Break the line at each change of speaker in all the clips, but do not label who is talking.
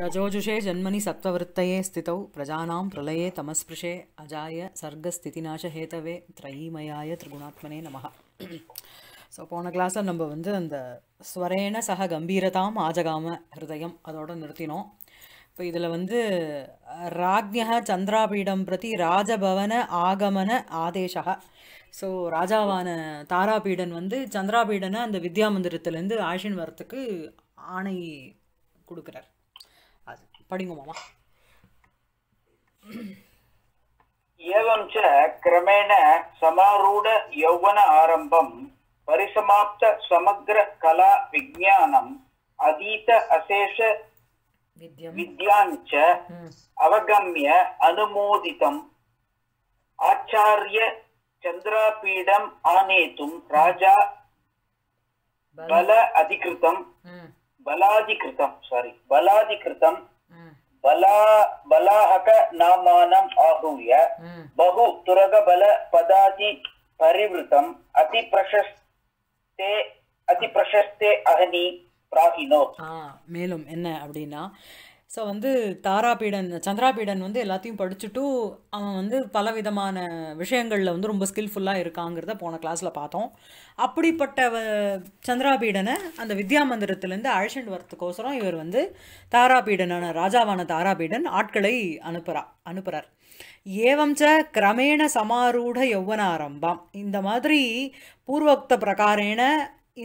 ரஜோஜுஷே ஜன்மனி सत्त्ववृत्तये ஸ்திதௌ பிரஜானாம் பிரலயே தமஸ்பிருஷே அஜாய சர்க்கஸ்திதிநாசஹேதவே த்ரயீமயாய திரிகுணாத்மனே நமக ஸோ போன கிளாஸில் நம்ம வந்து அந்த ஸ்வரேன சக கம்பீரதாம் ஆஜகாம ஹிருதயம் அதோடு நிறுத்தினோம் இப்போ இதில் வந்து ராஜ்யக சந்திராபீடம் பிரதி ராஜபவன ஆகமன ஆதேஷக ஸோ ராஜாவான தாராபீடன் வந்து சந்திராபீடனை அந்த வித்யா மந்திரத்துலேருந்து ஆஷின் வரத்துக்கு ஆணை கொடுக்குறார் படிங்க மாமா
एवं च क्रमेण समारूढ यौवन आरम्भं परिसमाप्त समग्र कला विज्ञानम् अधीत अशेष विद्याञ्च अवगम्य अनुमोदितम् आचार्य चन्द्रापीडम् आनेतुं राजा बल अधिकृतं बलाधिकृतं सारी बलाधिकृतं ಬಲಾಹಕ ನಾಮಾನಂ ಆಹೂಯ ಬಹು ತುರಗಬಲ ಪದಾತಿ ಪರಿವೃತಂ ಅತಿ ಪ್ರಶಸ್ತೆ ಅತಿ ಪ್ರಶಸ್ತೆ ಅಹನಿ ಪ್ರಾಹಿನೋ
மேலும் என்ன அப்படின்னா ஸோ வந்து தாராபீடன் சந்திராபீடன் வந்து எல்லாத்தையும் படிச்சுட்டும் அவன் வந்து பலவிதமான விஷயங்களில் வந்து ரொம்ப ஸ்கில்ஃபுல்லாக இருக்காங்கிறத போன கிளாஸில் பார்த்தோம் அப்படிப்பட்ட சந்திராபீடனை அந்த வித்யா மந்திரத்துலேருந்து அழைச்சிட்டு வரத்துக்கோசரம் இவர் வந்து தாராபீடனான ராஜாவான தாராபீடன் ஆட்களை அனுப்புகிறா அனுப்புகிறார் ஏவம்ச கிரமேண சமாரூட யௌவன ஆரம்பம் இந்த மாதிரி பூர்வோக்த பிரகாரேன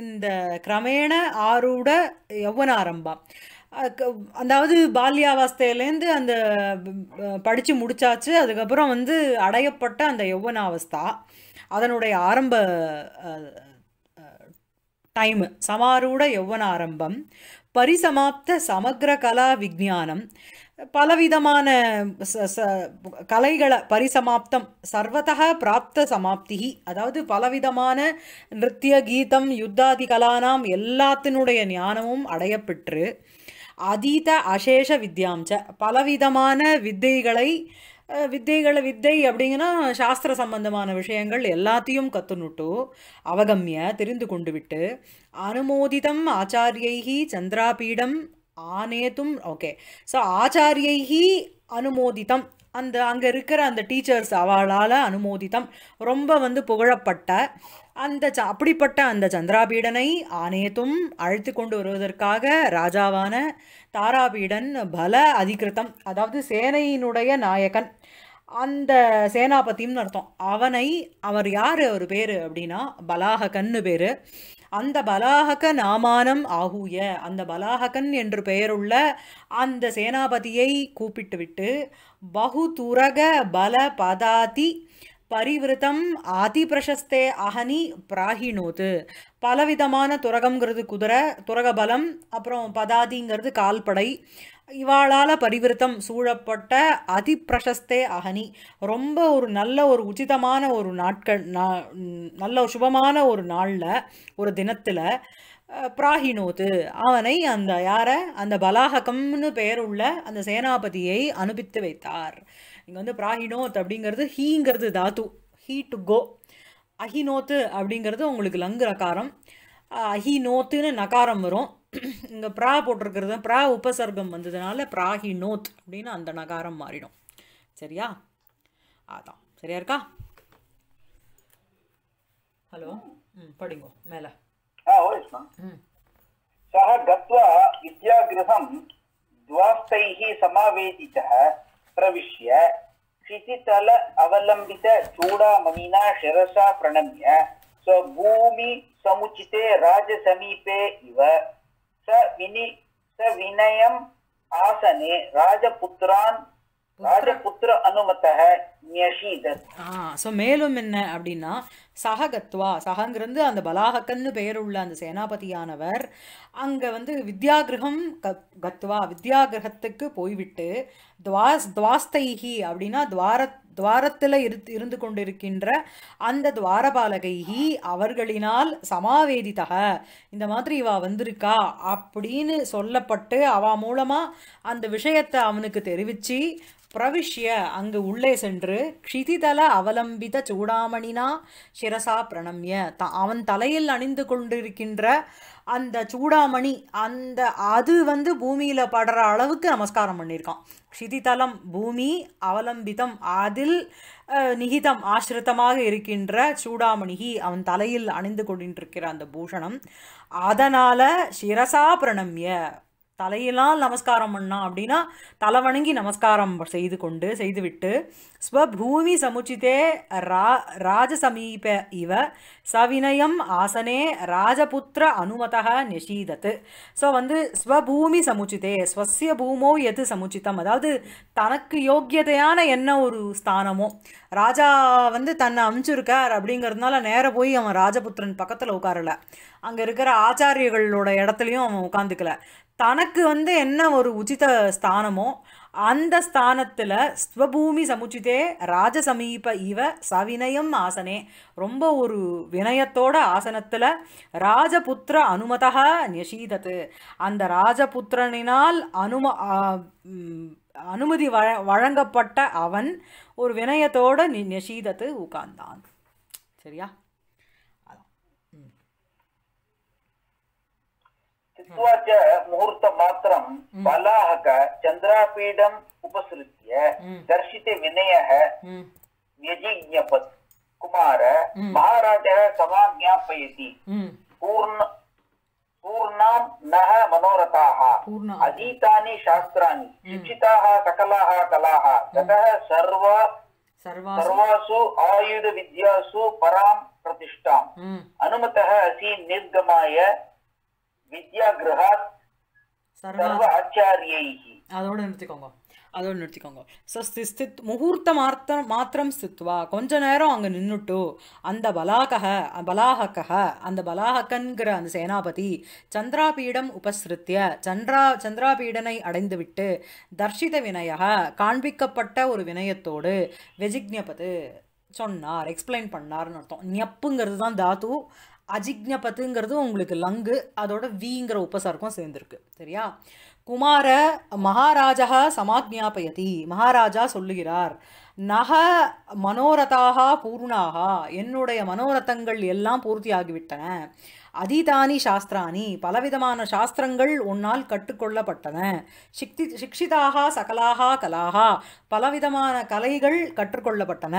இந்த கிரமேண ஆரூட யௌவன ஆரம்பம் அதாவது பால்யாவஸ்தையிலேருந்து அந்த படித்து முடித்தாச்சு அதுக்கப்புறம் வந்து அடையப்பட்ட அந்த யௌவனாவஸ்தா அதனுடைய ஆரம்ப டைமு சமாரூட யௌவன ஆரம்பம் பரிசமாப்த சமக்ர கலா விஜானம் பலவிதமான கலைகளை பரிசமாப்தம் சர்வதா பிராப்த சமாப்தி அதாவது பலவிதமான நிருத்திய கீதம் யுத்தாதி கலானாம் எல்லாத்தினுடைய ஞானமும் அடையப்பெற்று அதீத அசேஷ வித்யாம்ச பலவிதமான வித்தைகளை வித்தைகளை வித்தை அப்படிங்கன்னா சாஸ்திர சம்பந்தமான விஷயங்கள் எல்லாத்தையும் கத்துனுட்டு அவகமிய தெரிந்து கொண்டு விட்டு அனுமோதிதம் ஆச்சாரியைஹி சந்திராபீடம் ஆனேதும் ஓகே ஸோ ஆச்சாரியைஹி அனுமோதிதம் அந்த அங்கே இருக்கிற அந்த டீச்சர்ஸ் அவளால் அனுமோதித்தம் ரொம்ப வந்து புகழப்பட்ட அந்த ச அப்படிப்பட்ட அந்த சந்திராபீடனை ஆணையத்தும் அழைத்து கொண்டு வருவதற்காக ராஜாவான தாராபீடன் பல அதிகிருத்தம் அதாவது சேனையினுடைய நாயகன் அந்த சேனாபத்தியும்னு அர்த்தம் அவனை அவர் யார் அவர் பேர் அப்படின்னா பலாக கண்ணு பேர் அந்த பலாஹக நாமானம் ஆகூய அந்த பலாஹகன் என்று பெயருள்ள அந்த சேனாபதியை கூப்பிட்டுவிட்டு துரக பல பதாதி பரிவிருத்தம் அதி பிரசஸ்தே அகனி பிராகினோது பலவிதமான துரகங்கிறது குதிரை துரக பலம் அப்புறம் பதாதிங்கிறது கால்படை இவாளால் பரிவிருத்தம் சூழப்பட்ட அதிப்பிரசஸ்தே அகனி ரொம்ப ஒரு நல்ல ஒரு உச்சிதமான ஒரு நாட்கள் நல்ல சுபமான ஒரு நாளில் ஒரு தினத்தில் பிராகினோத்து அவனை அந்த யாரை அந்த பலாககம்னு பெயருள்ள அந்த சேனாபதியை அனுப்பித்து வைத்தார் இங்கே வந்து பிராகினோத் அப்படிங்கிறது ஹீங்கிறது தாத்து ஹீ டு கோ அஹினோத்து அப்படிங்கிறது உங்களுக்கு லங்கு நகாரம் அஹினோத்துன்னு நகாரம் வரும் இந்த ப்ரா போட்டிருக்கிறது ப்ரா உபசர்க்கம் வந்ததுனால பிராகி நோத் அப்படின்னு அந்த நகாரம் மாறிடும் சரியா அதான் சரியா இருக்கா ஹலோ ம் படிங்கோ மேலே
ம் सः गत्वा विद्यागृहं द्वास्तैः समावेदितः प्रविश्य क्षितितल अवलम्बितचूडामणिना शिरसा प्रणम्य स्वभूमिसमुचिते राजसमीपे இவ ச வினி ச வினயம் ஆசனே ராஜபுத்திரான் ராஜபுத்திர அனுமத்தக
ஸோ மேலும் என்ன அப்படின்னா சககத்வா சகங்கிறது அந்த பலாகக்கன்னு உள்ள அந்த சேனாபதியானவர் அங்கே வந்து வித்யாகிரகம் க கத்வா வித்யாகிரகத்துக்கு போய்விட்டு துவாஸ் துவாஸ்தைகி அப்படின்னா துவாரத் துவாரத்தில் இரு இருந்து கொண்டிருக்கின்ற அந்த துவாரபாலகைகி அவர்களினால் சமாவேதிதக இந்த மாதிரி இவா வந்திருக்கா அப்படின்னு சொல்லப்பட்டு அவா மூலமாக அந்த விஷயத்தை அவனுக்கு தெரிவித்து பிரவிஷ்ய அங்கு உள்ளே சென்று க்ஷிதிதல அவலம்பித சூடாமணினா சிரசா பிரணம்ய த அவன் தலையில் அணிந்து கொண்டிருக்கின்ற அந்த சூடாமணி அந்த அது வந்து பூமியில் படுற அளவுக்கு நமஸ்காரம் பண்ணியிருக்கான் க்ஷிதிதலம் பூமி அவலம்பிதம் அதில் நிகிதம் ஆசிரித்தமாக இருக்கின்ற சூடாமணிகி அவன் தலையில் அணிந்து கொண்டிருக்கிற அந்த பூஷணம் அதனால் சிரசா பிரணம்ய தலையெல்லாம் நமஸ்காரம் பண்ணான் அப்படின்னா தலை வணங்கி நமஸ்காரம் செய்து கொண்டு செய்துவிட்டு ஸ்வபூமி சமுச்சிதே ரா ராஜசமீப இவ சவினயம் ஆசனே ராஜபுத்திர அனுமதக நெஷீதத்து ஸோ வந்து ஸ்வபூமி சமுச்சிதே ஸ்வசிய பூமோ எது சமுச்சிதம் அதாவது தனக்கு யோக்கியதையான என்ன ஒரு ஸ்தானமோ ராஜா வந்து தன்னை அமுச்சிருக்கார் அப்படிங்கிறதுனால நேர போய் அவன் ராஜபுத்திரன் பக்கத்தில் உட்காரல அங்கே இருக்கிற ஆச்சாரியர்களோட இடத்துலையும் அவன் உட்காந்துக்கல தனக்கு வந்து என்ன ஒரு உச்சித ஸ்தானமோ அந்த ஸ்தானத்தில் ஸ்வபூமி சமுச்சிதே ராஜசமீப இவ சவினயம் ஆசனே ரொம்ப ஒரு வினயத்தோட ஆசனத்தில் ராஜபுத்திர அனுமதா நிஷீதத்து அந்த ராஜபுத்திரனினால் அனும அனுமதி வழ வழங்கப்பட்ட அவன் ஒரு வினயத்தோட நி உட்கார்ந்தான் சரியா
कृत्वा च मुहूर्तमात्रं बलाहक चन्द्रापीडम् उपसृत्य दर्शिते विनयः व्यजिज्ञपत् कुमार महाराजः समाज्ञापयति पूर्ण पूर्णां नः मनोरथाः अधीतानि शास्त्राणि शिक्षिताः सकलाः कलाः ततः सर्व सर्वासु आयुधविद्यासु परां प्रतिष्ठाम् अनुमतः असि निर्गमाय வித்யா கிரகாத் சர்வ
அதோட நிறுத்திக்கோங்க அதோடு நிறுத்திக்கோங்க ஸோ ஸ்தித் முகூர்த்த மாத்திரம் மாத்திரம் ஸ்தித்வா கொஞ்ச நேரம் அங்கே நின்றுட்டோ அந்த பலாகக பலாகக்கக அந்த பலாகக்கன்கிற அந்த சேனாபதி சந்திராபீடம் உபசிருத்திய சந்திரா சந்திராபீடனை அடைந்துவிட்டு தர்ஷித வினயக காண்பிக்கப்பட்ட ஒரு வினயத்தோடு வெஜிக்ஞபது சொன்னார் எக்ஸ்பிளைன் பண்ணார்னு அர்த்தம் ஞப்புங்கிறது தான் தாத்து அஜிக்னபத்துங்கிறது உங்களுக்கு லங்கு அதோட விங்கிற உப்பசார்க்கும் சேர்ந்துருக்கு சரியா குமார மகாராஜா சமாஜ்ஞாபயதி மகாராஜா சொல்லுகிறார் நக மனோரதாக பூர்ணாகா என்னுடைய மனோரதங்கள் எல்லாம் பூர்த்தியாகிவிட்டன அதிதானி சாஸ்திராணி பலவிதமான சாஸ்திரங்கள் உன்னால் கற்றுக்கொள்ளப்பட்டன சிக்தி சிக்ஷிதாக சகலாக கலாக பலவிதமான கலைகள் கற்றுக்கொள்ளப்பட்டன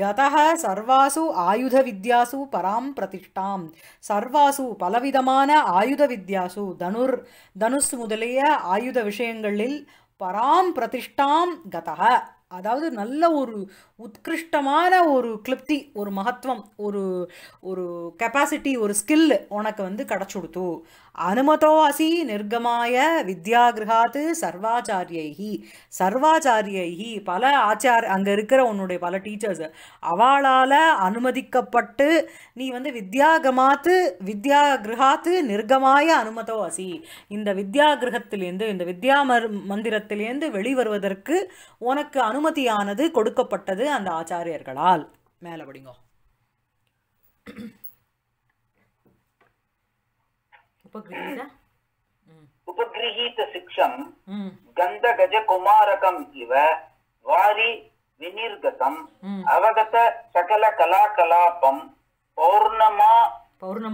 கதக சர்வாசு ஆயுத வித்யாசு பராம் பிரதிஷ்டாம் சர்வாசு பலவிதமான ஆயுத வித்யாசு தனுர் தனுஸ் முதலிய ஆயுத விஷயங்களில் பராம் பிரதிஷ்டாம் கதக அதாவது நல்ல ஒரு உத்கிருஷ்டமான ஒரு கிளிப்தி ஒரு மகத்துவம் ஒரு ஒரு கெப்பாசிட்டி ஒரு ஸ்கில்லு உனக்கு வந்து கிடச்சுடுத்து அசி நிர்கமாய வித்யாகிரகாத்து சர்வாச்சாரியைஹி சர்வாச்சாரியைஹி பல ஆச்சார் அங்கே இருக்கிற உன்னுடைய பல டீச்சர்ஸ் அவளால் அனுமதிக்கப்பட்டு நீ வந்து வித்யாகமாத்து வித்யா கிரகாத்து நிர்கமாய அனுமதோ அசி இந்த வித்யா கிரகத்திலேருந்து இந்த வித்யா மர் மந்திரத்திலேருந்து வெளிவருவதற்கு உனக்கு அனுமதியானது கொடுக்கப்பட்டது அந்த ஆச்சாரியர்களால் மேலே படிங்க
உபகிரகீத சிக்ஷம் கந்த கஜ குமாரகம் இவ வாரி விநிர்கதம் அவகத சகல கலா கலாபம் பௌர்ணமா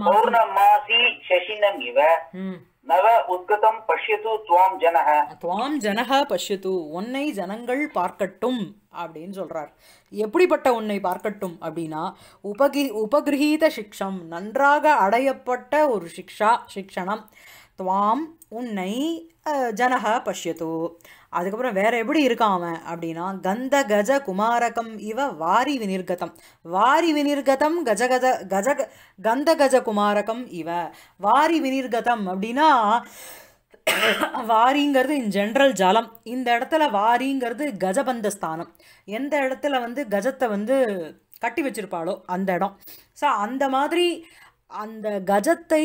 பௌர்ணமாசி சசினம் இவ நவ உத்கதம் பஷ்யது துவாம் ஜனக
துவாம் ஜனக பஷ்யது உன்னை ஜனங்கள் பார்க்கட்டும் அப்படின்னு சொல்கிறார் எப்படிப்பட்ட உன்னை பார்க்கட்டும் அப்படின்னா உபகி உபகிரகீத சிக்ஷம் நன்றாக அடையப்பட்ட ஒரு சிக்ஷா சிக்ஷணம் துவாம் உன்னை ஜனக பஷ்யத்தோ அதுக்கப்புறம் வேற எப்படி இருக்கான் அவன் அப்படின்னா கந்த கஜ குமாரகம் இவ வாரி வினிர்கதம் வாரி வினிர்கதம் கஜ கஜ கஜ கந்த கஜ குமாரகம் இவ வாரி வினிர்கதம் அப்படின்னா வாரிங்கிறது இன் ஜென்ரல் ஜலம் இந்த இடத்துல வாரிங்கிறது கஜபந்த ஸ்தானம் எந்த இடத்துல வந்து கஜத்தை வந்து கட்டி வச்சிருப்பாளோ அந்த இடம் ஸோ அந்த மாதிரி அந்த கஜத்தை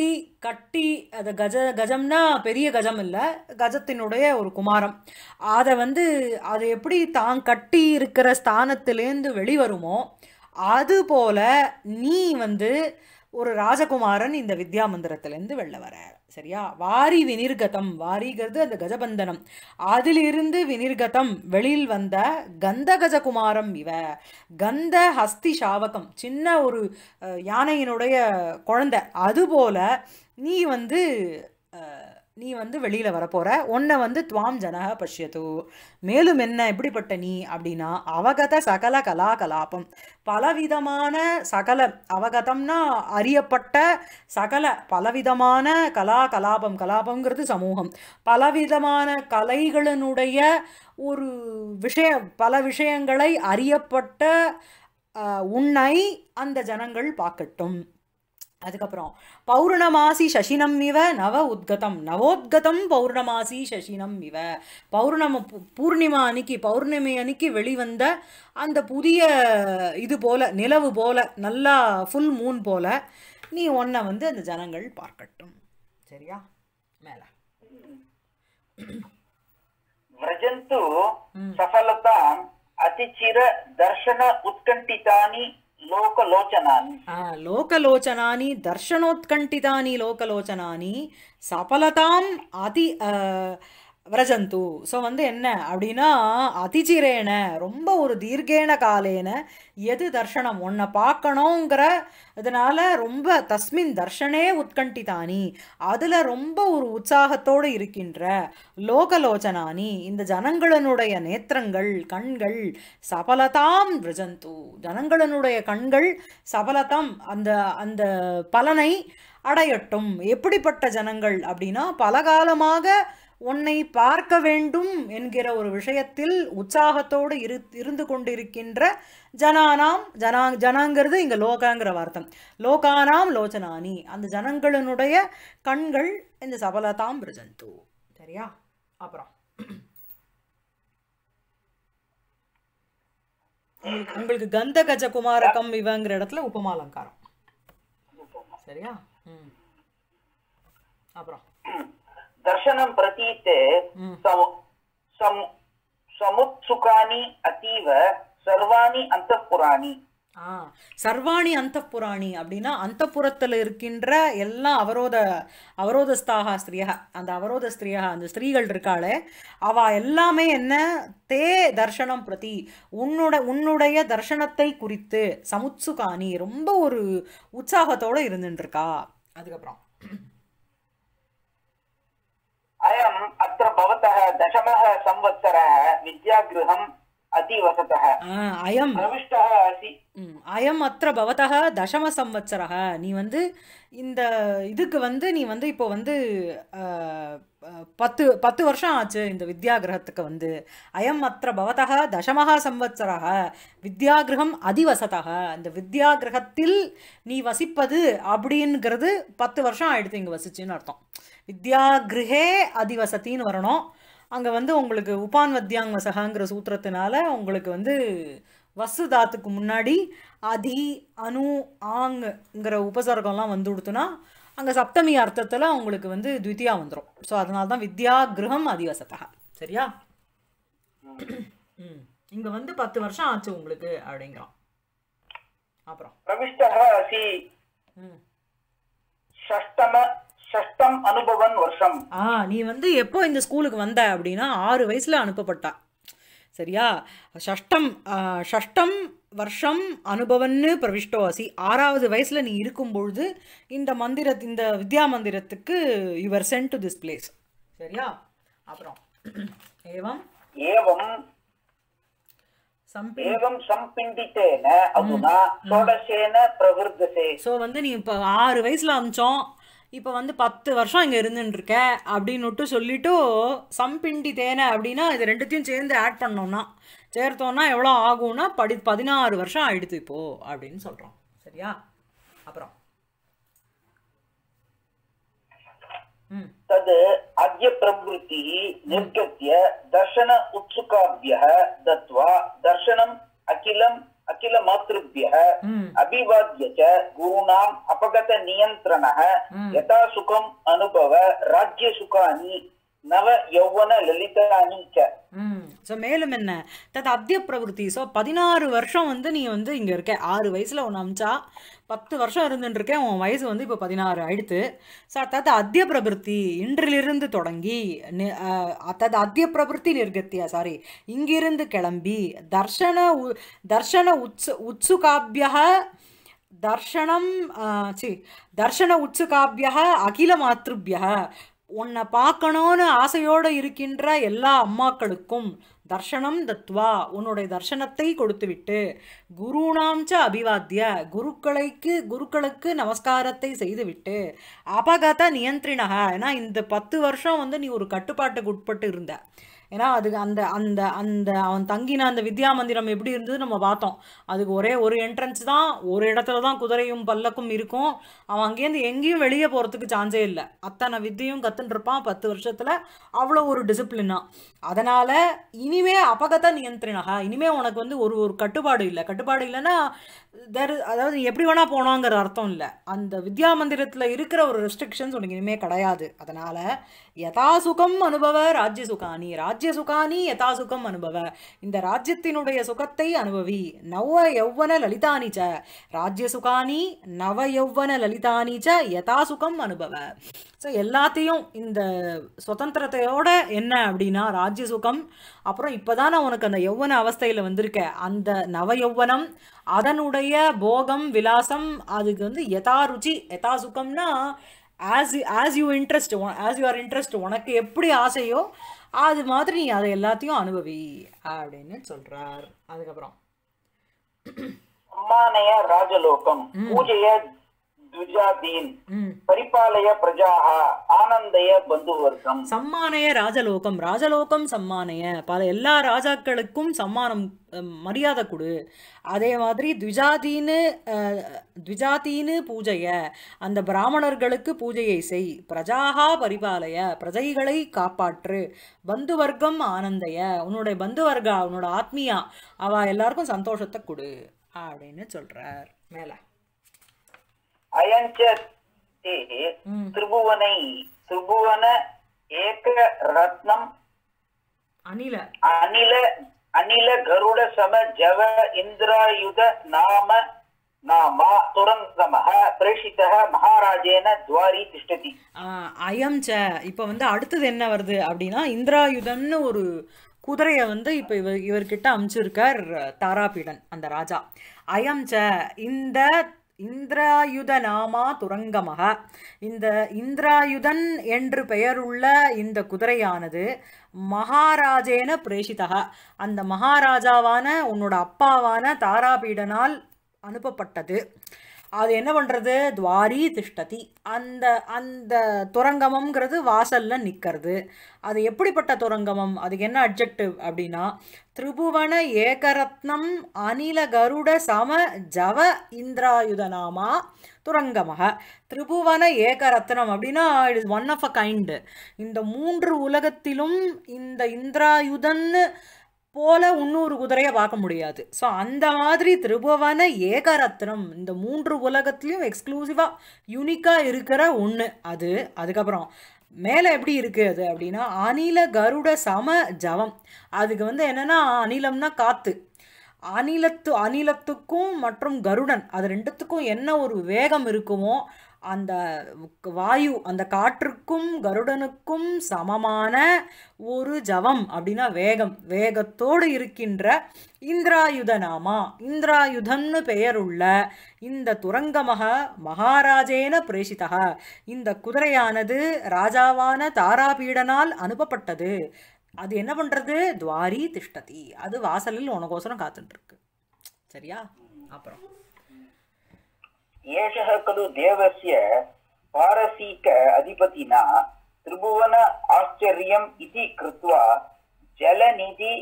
கட்டி அந்த கஜ கஜம்னா பெரிய கஜம் இல்லை கஜத்தினுடைய ஒரு குமாரம் அதை வந்து அது எப்படி தான் கட்டி இருக்கிற ஸ்தானத்திலேருந்து வெளிவருமோ அது போல நீ வந்து ஒரு ராஜகுமாரன் இந்த வித்யா மந்திரத்திலேருந்து வெளில வர சரியா வாரி வினிர்கதம் வாரிங்கிறது அந்த கஜபந்தனம் அதிலிருந்து வினிர்கதம் வெளியில் வந்த கந்த கஜகுமாரம் இவ கந்த ஹஸ்தி சாவகம் சின்ன ஒரு யானையினுடைய குழந்தை அதுபோல நீ வந்து நீ வந்து வெளியில் வரப்போகிற உன்னை வந்து துவாம் ஜனக பஷ்யத்து மேலும் என்ன எப்படிப்பட்ட நீ அப்படின்னா அவகத சகல கலா கலாபம் பலவிதமான சகல அவகதம்னா அறியப்பட்ட சகல பலவிதமான கலா கலாபம் கலாபங்கிறது சமூகம் பலவிதமான கலைகளினுடைய ஒரு விஷய பல விஷயங்களை அறியப்பட்ட உன்னை அந்த ஜனங்கள் பார்க்கட்டும் அதுக்கப்புறம் பௌர்ணமாசி சசினம் இவ நவ உத்கதம் நவோத்கதம் பௌர்ணமாசி சசினம் இவ பௌர்ணம பூர்ணிமா அன்னைக்கு பௌர்ணமி அன்னைக்கு வெளிவந்த அந்த புதிய இது போல நிலவு போல நல்லா ஃபுல் மூன் போல நீ ஒன்ன வந்து அந்த
ஜனங்கள் பார்க்கட்டும் சரியா மேல விரஜந்து சஃலதாம் அதிச்சிர தர்ஷன உத்கண்டிதானி
లోకలోచనాని దర్శనోత్కంఠితాని లోకలోచనాని సఫలతాం అతి விரஜந்து ஸோ வந்து என்ன அப்படின்னா அதிஜிரேன ரொம்ப ஒரு தீர்கேன காலேன எது தர்ஷனம் உன்னை பார்க்கணுங்கிற இதனால் ரொம்ப தஸ்மின் தர்ஷனே உத்கண்டிதானி அதில் ரொம்ப ஒரு உற்சாகத்தோடு இருக்கின்ற லோகலோச்சனானி இந்த ஜனங்களனுடைய நேத்திரங்கள் கண்கள் சபலதாம் விரஜந்து ஜனங்களனுடைய கண்கள் சபலதாம் அந்த அந்த பலனை அடையட்டும் எப்படிப்பட்ட ஜனங்கள் அப்படின்னா பல காலமாக உன்னை பார்க்க வேண்டும் என்கிற ஒரு விஷயத்தில் உற்சாகத்தோடு இரு இருந்து கொண்டிருக்கின்ற ஜனானாம் ஜனா ஜனாங்கிறது இங்கே லோகாங்கிற வார்த்தம் லோகானாம் லோச்சனானி அந்த ஜனங்களினுடைய கண்கள் இந்த சபலதாம் பிரஜந்து சரியா அப்புறம் உங்களுக்கு கந்த கஜ குமாரகம் இவங்கிற இடத்துல உபமாலங்காரம்
அலங்காரம் சரியா ம் அப்புறம் தர்ஷனம் பிரதீத்து சமுத்சுகானி அத்தீவ சர்வாணி அந்த
புராணி சர்வாணி அந்த புராணி அப்படின்னா அந்த புறத்தில் இருக்கின்ற எல்லா அவரோத அவரோத ஸ்தாகா ஸ்திரியா அந்த அவரோத ஸ்திரியா அந்த ஸ்திரீகள் இருக்காளே அவ எல்லாமே என்ன தே தர்ஷனம் பிரதி உன்னோட உன்னுடைய தர்ஷனத்தை குறித்து சமுத்சுகாணி ரொம்ப ஒரு உற்சாகத்தோடு இருக்கா அதுக்கப்புறம்
अयम अत्र भवतः दशमः संवत्सरः विद्यागृहं அயம்
அயம் தசம சம்வத்சரக நீ வந்து இந்த இதுக்கு வந்து நீ வந்து இப்போ வந்து பத்து பத்து வருஷம் ஆச்சு இந்த கிரகத்துக்கு வந்து அயம் அத்திர பவதக தசமகா சம்வத்சரக அதிவசதாக அதிவசதக வித்யா கிரகத்தில் நீ வசிப்பது அப்படிங்கிறது பத்து வருஷம் ஆயிடுத்து இங்கே வசிச்சுன்னு அர்த்தம் வித்யா கிரகே அதிவசத்தின்னு வரணும் அங்கே வந்து உங்களுக்கு உபான் வத்தியாங்க சகாங்கிற சூத்திரத்தினால உங்களுக்கு வந்து வசு தாத்துக்கு முன்னாடி அதி அணு ஆங்குங்கிற உபசர்க்கம்லாம் வந்து கொடுத்தோன்னா அங்கே சப்தமி அர்த்தத்தில் அவங்களுக்கு வந்து த்வித்தியா வந்துடும் ஸோ அதனால தான் வித்யா கிரகம் அதிவசத்தகா சரியா இங்கே வந்து பத்து வருஷம் ஆச்சு உங்களுக்கு அப்படிங்கிறோம் அப்புறம் ஷஷ்டம சஷ்டம் அனுபவன் வருஷம் ஆ நீ வந்து எப்போ இந்த ஸ்கூலுக்கு வந்த அப்படின்னா ஆறு வயசுல அனுப்பப்பட்டா சரியா ஷஷ்டம் ஷஷ்டம் வருஷம் அனுபவன்னு பிரவிஷ்டவாசி ஆறாவது வயசுல நீ இருக்கும் பொழுது இந்த மந்திர இந்த வித்யா மந்திரத்துக்கு your sent to this place சரியா அப்புறம் ஏவம் ஏவம் சோ வந்து நீ இப்ப ஆறு வயசுல அமிச்சோம் இப்போ வந்து பத்து வருஷம் இங்கே இருந்துட்டுருக்க அப்படின்னுட்டு சொல்லிவிட்டு சம்பிண்டி தேனை அப்படின்னா இது ரெண்டுத்தையும் சேர்ந்து ஆட் பண்ணோம்னா சேர்த்தோன்னா எவ்வளோ ஆகும்னா படி பதினாறு வருஷம் ஆயிடுது இப்போது அப்படின்னு சொல்கிறோம்
சரியா அப்புறம் தது अद्य प्रवृत्तिः निर्गत्य தர்ஷன उत्सुकाभ्यः தத்வா தர்ஷனம் அகிலம் அகில மாதృभ्यः अभिवाद्य च गुरूणाम् अपगत नियन्त्रणः यथा सुखम् अनुभव राज्य सुखानि नव यौवन ललितानि च
ஸோ மேலும் என்ன தத் அத்திய பிரவருத்தி ஸோ பதினாறு வருஷம் வந்து நீ வந்து இங்கே இருக்க ஆறு வயசில் ஒன்று அமிச்சா பத்து வருஷம் இருந்துருக்கேன் உன் வயசு வந்து இப்போ பதினாறு ஆயிடுத்து ஸோ தத் அத்திய பிரபிருத்தி இன்றிலிருந்து தொடங்கி அத்தாத் அத்திய பிரபிருத்தி நிர்கத்தியா சாரி இங்கிருந்து கிளம்பி தர்ஷன தர்ஷன உத்சு உத்சுகாபியா தர்ஷனம் சி தர்ஷன உத்சுகாபியா அகில மாத்ருபியா உன்னை பார்க்கணும்னு ஆசையோடு இருக்கின்ற எல்லா அம்மாக்களுக்கும் தர்ஷனம் தத்வா உன்னுடைய தர்ஷனத்தை கொடுத்துவிட்டு குருணாம்ச்ச அபிவாத்திய குருக்களைக்கு குருக்களுக்கு நமஸ்காரத்தை செய்துவிட்டு அபகத நியந்திரினக ஏன்னா இந்த பத்து வருஷம் வந்து நீ ஒரு கட்டுப்பாட்டுக்கு உட்பட்டு இருந்த ஏன்னா அதுக்கு அந்த அந்த அந்த அவன் தங்கின அந்த வித்யா மந்திரம் எப்படி இருந்தது நம்ம பார்த்தோம் அதுக்கு ஒரே ஒரு என்ட்ரன்ஸ் தான் ஒரு இடத்துல தான் குதிரையும் பல்லக்கும் இருக்கும் அவன் அங்கேருந்து எங்கேயும் வெளியே போகிறதுக்கு சான்ஸே இல்லை அத்தனை வித்தியும் கற்றுன்ருப்பான் பத்து வருஷத்தில் அவ்வளோ ஒரு டிசிப்ளினா அதனால் இனிமே அபகத நியந்திரினகா இனிமே உனக்கு வந்து ஒரு ஒரு கட்டுப்பாடு இல்லை கட்டுப்பாடு இல்லைன்னா தெர் அதாவது எப்படி வேணால் போனாங்கிற அர்த்தம் இல்லை அந்த வித்யா மந்திரத்தில் இருக்கிற ஒரு ரெஸ்ட்ரிக்ஷன்ஸ் உனக்கு இனிமே கிடையாது அதனால் யதா சுகம் அனுபவ ராஜ்ய சுகானி ராஜ் ராஜ்ய சுகானி யதா சுகம் அனுபவ இந்த ராஜ்யத்தினுடைய சுகத்தை அனுபவி நவ யௌவன லலிதானி ச ராஜ்ய சுகானி நவ யௌவன லலிதானி ச யதா சுகம் அனுபவ ஸோ எல்லாத்தையும் இந்த சுதந்திரத்தையோட என்ன அப்படின்னா ராஜ்ய சுகம் அப்புறம் இப்போதான் நான் உனக்கு அந்த யௌவன அவஸ்தையில் வந்திருக்கேன் அந்த நவ யௌவனம் அதனுடைய போகம் விலாசம் அதுக்கு வந்து யதா ருச்சி யதா சுகம்னா as as you interest as you are interest உனக்கு எப்படி ஆசையோ அது மாதிரி நீ அதை எல்லாத்தையும் அனுபவி அப்படின்னு சொல்றார் அதுக்கப்புறம்
ராஜலோகம் பூஜைய
சம்மானய ராஜலோகம் ராஜலோகம் சம்மானய பல எல்லா ராஜாக்களுக்கும் சம்மானம் மரியாதை கொடு அதே மாதிரி த்விஜாதீனு த்விஜாதீனு பூஜைய அந்த பிராமணர்களுக்கு பூஜையை செய் பிரஜாகா பரிபாலய பிரஜைகளை காப்பாற்று பந்து வர்க்கம் ஆனந்தைய உன்னுடைய பந்து வர்க்கா உன்னோட ஆத்மியா அவ எல்லாருக்கும் சந்தோஷத்தை கொடு அப்படின்னு சொல்றார் மேலே
அயஞ்ச தே திருபுவனை திருபுவன ஏக ரத்னம் அனில அனில அனில கருட சம ஜவ இந்திராயுத நாம நாமா துரந்தமக பிரேஷித மகாராஜேன துவாரி திஷ்டதி
அயம் ச இப்ப வந்து அடுத்தது என்ன வருது அப்படின்னா இந்திராயுதம்னு ஒரு குதிரையை வந்து இப்ப இவர் இவர்கிட்ட அமிச்சிருக்கார் தாராபீடன் அந்த ராஜா அயம் ச இந்த இந்திராயுத நாமா துரங்கமக இந்த இந்திராயுதன் என்று பெயருள்ள இந்த குதிரையானது மகாராஜேன பிரேஷிதா அந்த மகாராஜாவான உன்னோட அப்பாவான தாராபீடனால் அனுப்பப்பட்டது அது என்ன பண்ணுறது துவாரி திஷ்டதி அந்த அந்த துரங்கமங்கிறது வாசலில் நிற்கிறது அது எப்படிப்பட்ட துரங்கமம் அதுக்கு என்ன அப்ஜெக்டிவ் அப்படின்னா திரிபுவன ஏகரத்னம் அனில கருட சம ஜவ இந்திராயுதநாமா துரங்கமாக திரிபுவன ஏகரத்னம் அப்படின்னா it is one of a kind இந்த மூன்று உலகத்திலும் இந்த இந்திராயுதன்னு போல இன்னொரு குதிரையை பார்க்க முடியாது ஸோ அந்த மாதிரி திரிபுவன ஏகரத்னம் இந்த மூன்று உலகத்துலேயும் எக்ஸ்க்ளூசிவாக யூனிக்காக இருக்கிற ஒன்று அது அதுக்கப்புறம் மேலே எப்படி இருக்குது அது அப்படின்னா அணில கருட சம ஜவம் அதுக்கு வந்து என்னென்னா அணிலம்னா காற்று அணிலத்து அணிலத்துக்கும் மற்றும் கருடன் அது ரெண்டுத்துக்கும் என்ன ஒரு வேகம் இருக்குமோ அந்த வாயு அந்த காற்றுக்கும் கருடனுக்கும் சமமான ஒரு ஜவம் அப்படின்னா வேகம் வேகத்தோடு இருக்கின்ற இந்திராயுதனாமா இந்திராயுதன்னு பெயருள்ள இந்த துரங்கமக மகாராஜேன பிரேஷிதா இந்த குதிரையானது ராஜாவான தாராபீடனால் அனுப்பப்பட்டது அது என்ன பண்ணுறது துவாரி திஷ்டதி அது வாசலில் உனக்கோசரம் காத்துட்டு இருக்கு
சரியா அப்புறம் ఏష ఖలు దేవస్య పారసీక అధిపతినా త్రిభువన ఆశ్చర్యం ఇది కృత్వా జలనిధి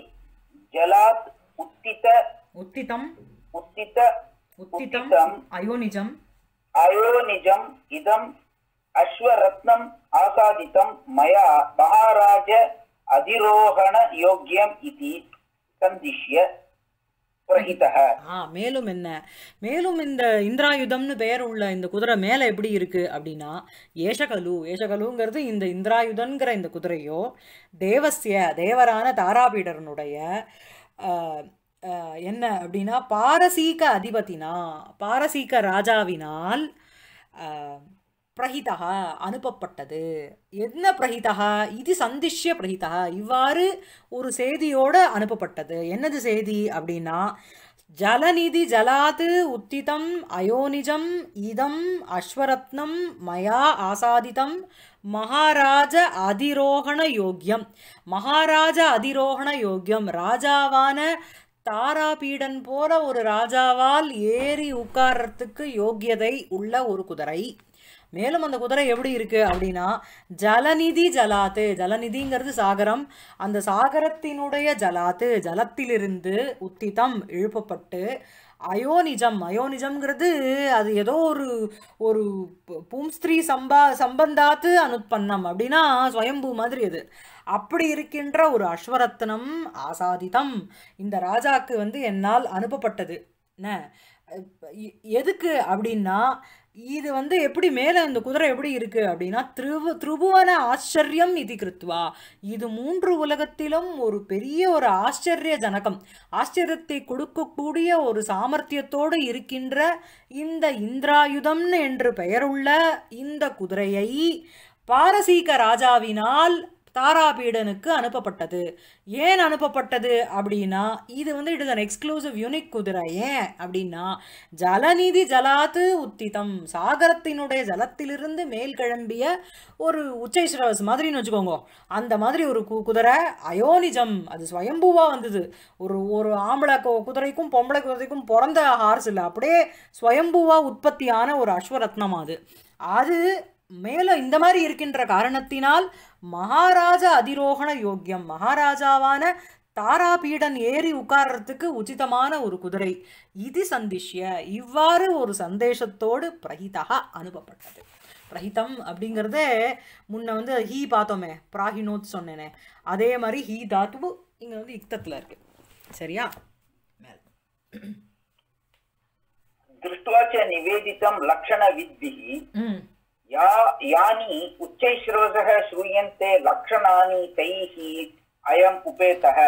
జలాత్ ఉత్తిత ఉత్తితం ఉత్తిత ఉత్తితం అయోనిజం అయోనిజం ఇదం అశ్వరత్నం ఆసాదితం మయా మహారాజ అధిరోహణ యోగ్యం ఇది సందిశ్య
மேலும் என்ன மேலும் இந்த இந்திராயுதம்னு பெயர் உள்ள இந்த குதிரை மேல எப்படி இருக்கு அப்படின்னா ஏஷகலு ஏசகலுங்கிறது இந்த இந்திராயுதன்கிற இந்த குதிரையோ தேவசிய தேவரான தாராபீடரனுடைய என்ன அப்படின்னா பாரசீக அதிபதினா பாரசீக ராஜாவினால் பிரகிதா அனுப்பப்பட்டது என்ன பிரகிதா இது சந்திஷ்ய பிரகிதா இவ்வாறு ஒரு செய்தியோடு அனுப்பப்பட்டது என்னது செய்தி அப்படின்னா ஜலநிதி ஜலாது உத்திதம் அயோனிஜம் இதம் அஸ்வரத்னம் மயா ஆசாதிதம் மகாராஜ அதிரோகண யோக்கியம் மகாராஜ அதிரோகண யோக்கியம் ராஜாவான தாராபீடன் போல ஒரு ராஜாவால் ஏறி உட்கார்றதுக்கு யோக்கியதை உள்ள ஒரு குதிரை மேலும் அந்த குதிரை எப்படி இருக்குது அப்படின்னா ஜலநிதி ஜலாத்து ஜலநிதிங்கிறது சாகரம் அந்த சாகரத்தினுடைய ஜலாத்து ஜலத்திலிருந்து உத்திதம் எழுப்பப்பட்டு அயோனிஜம் அயோனிஜம்ங்கிறது அது ஏதோ ஒரு ஒரு பூம்ஸ்திரீ சம்பா சம்பந்தாத்து அனுப்பண்ணம் அப்படின்னா ஸ்வயம்பூ மாதிரி அது அப்படி இருக்கின்ற ஒரு அஸ்வரத்னம் ஆசாதிதம் இந்த ராஜாக்கு வந்து என்னால் அனுப்பப்பட்டது என்ன எதுக்கு அப்படின்னா இது வந்து எப்படி மேலே இந்த குதிரை எப்படி இருக்குது அப்படின்னா திரு திருபுவன ஆச்சரியம் இது கிருத்வா இது மூன்று உலகத்திலும் ஒரு பெரிய ஒரு ஆச்சரிய ஜனகம் ஆச்சரியத்தை கொடுக்கக்கூடிய ஒரு சாமர்த்தியத்தோடு இருக்கின்ற இந்த இந்திராயுதம் என்று பெயருள்ள இந்த குதிரையை பாரசீக ராஜாவினால் தாராபீடனுக்கு அனுப்பப்பட்டது ஏன் அனுப்பப்பட்டது அப்படின்னா இது வந்து it is an exclusive unique குதிரை ஏன் அப்படின்னா ஜலநிதி ஜலாத்து உத்திதம் சாகரத்தினுடைய ஜலத்திலிருந்து மேல் கிளம்பிய ஒரு உச்சை சிரவஸ் மாதிரின்னு வச்சுக்கோங்க அந்த மாதிரி ஒரு கு குதிரை அயோனிஜம் அது ஸ்வயம்பூவாக வந்தது ஒரு ஒரு ஆம்பளை குதிரைக்கும் பொம்பளை குதிரைக்கும் பிறந்த ஹார்ஸ் இல்லை அப்படியே ஸ்வயம்பூவாக உற்பத்தியான ஒரு அஸ்வரத்னம் அது அது மேலும் இந்த மாதிரி இருக்கின்ற காரணத்தினால் மகாராஜ அதிரோகண யோக்கியம் மகாராஜாவான தாராபீடன் ஏறி உட்கார்றதுக்கு உச்சிதமான ஒரு குதிரை இது சந்திஷ்ய இவ்வாறு ஒரு சந்தேஷத்தோடு பிரகிதாக அனுப்பப்பட்டது பிரகிதம் அப்படிங்கிறதே முன்ன வந்து ஹீ பார்த்தோமே பிராகினோத் சொன்னேனே அதே மாதிரி ஹீ தாத்துவு
இங்கே வந்து இக்தத்தில் இருக்கு சரியா மேல் திருஷ்டுவாச்ச லக்ஷண வித்தி யா யானி உச்சை ஸ்ரோதக ஸ்ரூயந்தே லக்ஷணானி தைஹி அயம் உபேதக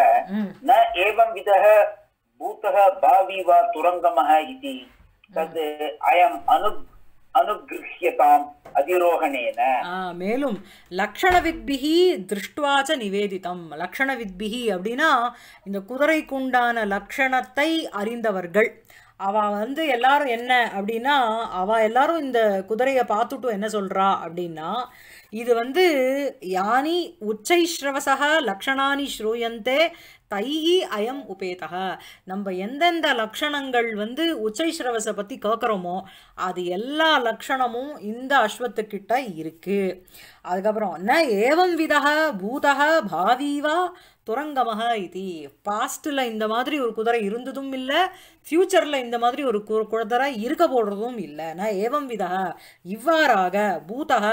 ந ஏவம் விதக பூதக பாவி வா துரங்கமக இதி தத் அயம் அனு அனுகிருஹ்யதாம் அதிரோகணேன
மேலும் லக்ஷணவித்பிகி திருஷ்டுவாச்ச நிவேதிதம் லக்ஷணவித்பிகி அப்படின்னா இந்த குண்டான லக்ஷணத்தை அறிந்தவர்கள் அவள் வந்து எல்லாரும் என்ன அப்படின்னா அவள் எல்லாரும் இந்த குதிரையை பார்த்துட்டும் என்ன சொல்றா அப்படின்னா இது வந்து யானி உச்சை ஸ்ரவசக லக்ஷணானி ஸ்ரூயந்தே தைஹி அயம் உபேதக நம்ம எந்தெந்த லக்ஷணங்கள் வந்து உச்சை ஸ்ரவசை பற்றி கேட்குறோமோ அது எல்லா லக்ஷணமும் இந்த அஸ்வத்துக்கிட்ட இருக்குது அதுக்கப்புறம் ந ஏவம் விதக பூதக பாவீவா துரங்கமக இது பாஸ்ட்டில் இந்த மாதிரி ஒரு குதிரை இருந்ததும் இல்லை ஃப்யூச்சரில் இந்த மாதிரி ஒரு குதிரை இருக்க போடுறதும் இல்லை நான் ஏவம் விதக இவ்வாறாக பூதக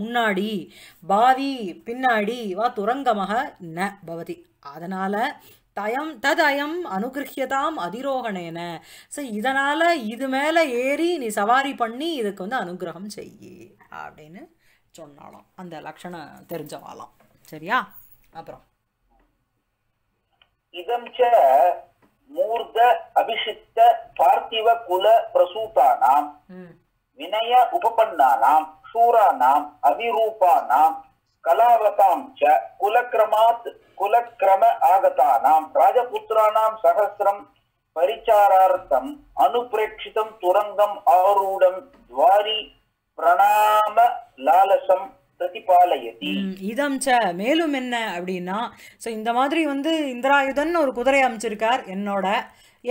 முன்னாடி பாவி பின்னாடி வா துரங்கமக ந பவதி அதனால் தயம் ததயம் அனுகிரகியதாம் அதிரோகணேன ஸோ இதனால் இது மேலே ஏறி நீ சவாரி பண்ணி இதுக்கு வந்து அனுகிரகம் செய் அப்படின்னு சொன்னாலும் அந்த லக்ஷணம் தெரிஞ்சவாலாம் சரியா அப்புறம்
இதம் ச மூர்த அபிஷித்த பார்த்திவ குல பிரசூதானாம் வினய உபபன்னானாம் சூரானாம் அபிரூபானாம் கலாவதாம் ச குலக்கிரமாத் குலக்கிரம ஆகதானாம் ராஜபுத்திரானாம் சகசிரம் பரிச்சாரார்த்தம் அனுப்பிரேட்சிதம் துரங்கம் ஆரூடம் துவாரி பிரணாம லாலசம்
இதம் மேலும் என்ன அப்படின்னா ஸோ இந்த மாதிரி வந்து இந்திராயுதன் ஒரு குதிரை அமைச்சிருக்கார் என்னோட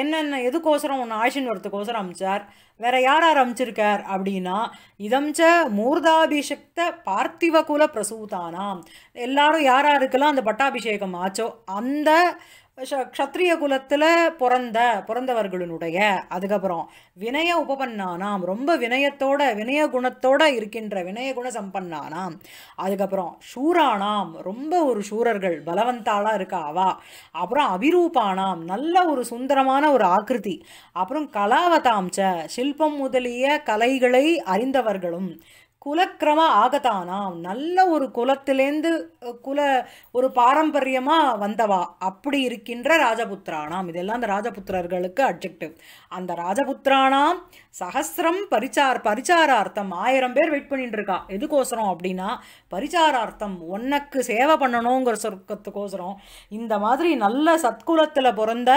என்னென்ன எதுக்கோசரம் ஒன்று ஆஷின் வரத்துக்கோசரம் அமைச்சார் வேற யார் யார் அமைச்சிருக்கார் அப்படின்னா இதம்ச்ச மூர்தாபிஷக்த பார்த்திவ குல பிரசூதானாம் எல்லாரும் யார் யாருக்கெல்லாம் அந்த பட்டாபிஷேகம் ஆச்சோ அந்த க்ஷத்ரிய குலத்தில் பிறந்த பிறந்தவர்களினுடைய அதுக்கப்புறம் வினய உபபன்னானாம் ரொம்ப வினயத்தோட வினய குணத்தோட இருக்கின்ற வினய குண சம்பன்னானாம் அதுக்கப்புறம் ஷூரானாம் ரொம்ப ஒரு சூரர்கள் பலவந்தாளாக இருக்காவா அவா அப்புறம் அபிரூபானாம் நல்ல ஒரு சுந்தரமான ஒரு ஆக்கிருதி அப்புறம் கலாவதாம்ச சில்பம் முதலிய கலைகளை அறிந்தவர்களும் குலக்கிரம ஆகதானாம் நல்ல ஒரு குலத்திலேருந்து குல ஒரு பாரம்பரியமாக வந்தவா அப்படி இருக்கின்ற ராஜபுத்திரானாம் இதெல்லாம் அந்த ராஜபுத்திரர்களுக்கு அப்ஜெக்டிவ் அந்த ராஜபுத்திரானாம் சகசிரம் பரிச்சார் பரிச்சாரார்த்தம் ஆயிரம் பேர் வெயிட் பண்ணிட்டு இருக்கா எதுக்கோசரம் அப்படின்னா பரிச்சாரார்த்தம் ஒன்னுக்கு சேவை பண்ணணுங்கிற சொர்க்கத்துக்கோசரம் இந்த மாதிரி நல்ல சத்குலத்தில் பிறந்த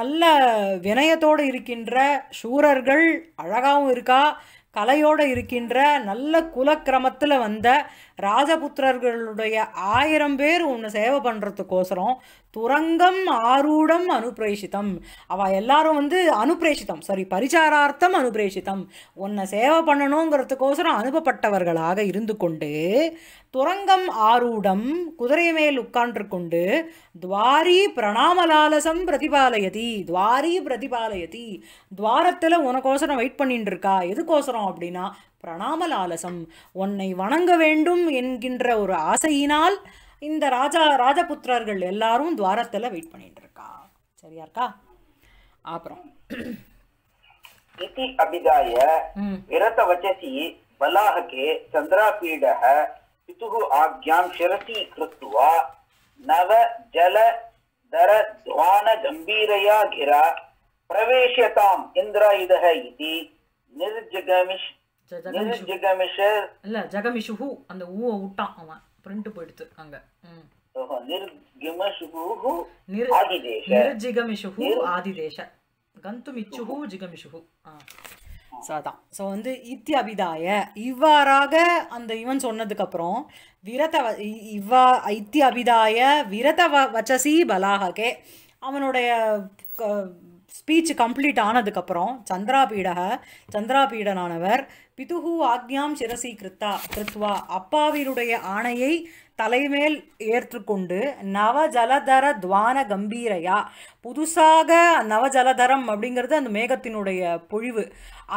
நல்ல வினயத்தோடு இருக்கின்ற சூரர்கள் அழகாகவும் இருக்கா கலையோடு இருக்கின்ற நல்ல குலக்கிரமத்தில் வந்த ராஜபுத்திரர்களுடைய ஆயிரம் பேர் உன்னை சேவை பண்ணுறதுக்கோசரம் துரங்கம் ஆரூடம் அனுப்பிரேஷித்தம் அவள் எல்லாரும் வந்து அனுப்பிரேஷித்தம் சாரி பரிசாரார்த்தம் அனுப்பிரேஷித்தம் உன்னை சேவை பண்ணணுங்கிறதுக்கோசரம் அனுப்பப்பட்டவர்களாக இருந்து கொண்டு துரங்கம் ஆரூடம் குதிரை மேல் உட்கார்ந்து கொண்டு துவாரி பிரணாமலாலசம் பிரதிபாலயதி துவாரி பிரதிபாலயதி துவாரத்தில் உனக்கோசரம் வெயிட் பண்ணிட்டு இருக்கா எதுக்கோசரம் அப்படின்னா பிரணாமலாலசம் உன்னை வணங்க வேண்டும் என்கின்ற ஒரு ஆசையினால் இந்த ராஜா ராஜபுத்திரர்கள் எல்லாரும்
துவாரத்தில் வெயிட் பண்ணிட்டு இருக்கா சரியா இருக்கா அப்புறம் இதி அபிதாய விரத வச்சசி பலாஹகே சந்திராபீடக பிதுகு ஆக்யாம் சிரசி கிருத்துவா நவ ஜல தர துவான கம்பீரையா கிரா பிரவேசியதாம் இந்திராயுதக இதி நிர்ஜகமிஷ்
இல்ல ஜெகமிஷுஹு அந்த ஊவை விட்டான் அவன் பிரிண்ட் போயிடுத்து அங்க நிர்ஜிகமிஷுஹு ஆதிதேஷ கந்துமிச்சுஹு ஜிகமிஷுஹு ஸோ அதான் ஸோ வந்து இத்தியபிதாய இவ்வாறாக அந்த இவன் சொன்னதுக்கப்புறம் விரத இவ்வா இத்தியபிதாய விரத வ வச்சசி பலாககே அவனுடைய ஸ்பீச் கம்ப்ளீட் ஆனதுக்கப்புறம் சந்திராபீடக சந்திராபீடனானவர் பிதுகு ஆக்ஞாம் சிரசி கிருத்தா கிருத்வா அப்பாவினுடைய ஆணையை தலைமேல் ஏற்றுக்கொண்டு நவஜலதர துவான கம்பீரையா புதுசாக நவஜலதரம் அப்படிங்கிறது அந்த மேகத்தினுடைய பொழிவு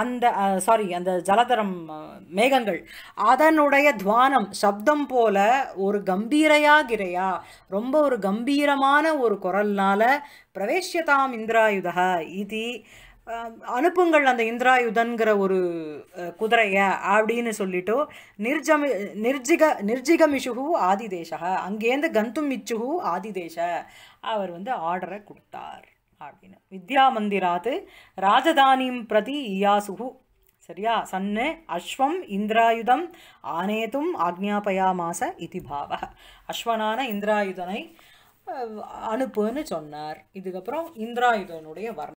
அந்த சாரி அந்த ஜலதரம் மேகங்கள் அதனுடைய துவானம் சப்தம் போல ஒரு கம்பீரையாகிறையா ரொம்ப ஒரு கம்பீரமான ஒரு குரல்னால பிரவேசியதாம் இந்திராயுதா இது அனுப்புங்கள் அந்த இந்திராயுதன்கிற ஒரு குதிரைய அப்படின்னு சொல்லிட்டு நிர்ஜமி நிர்ஜிக நிர்ஜிகமிஷுகு ஆதிதேசா அங்கேருந்து கந்தும் இச்சுகு தேச அவர் வந்து ஆர்டரை கொடுத்தார் அப்படின்னு வித்யா மந்திராத்து ராஜதானிம் பிரதி இயாசுகு சரியா சன்னு அஸ்வம் இந்திராயுதம் ஆனேதும் ஆக்ஞாபயாமாச இதி பாவ அஸ்வனான இந்திராயுதனை அனுப்புன்னு சொன்னார் இதுக்கப்புறம் இந்திராயுதனுடைய வர்ணம்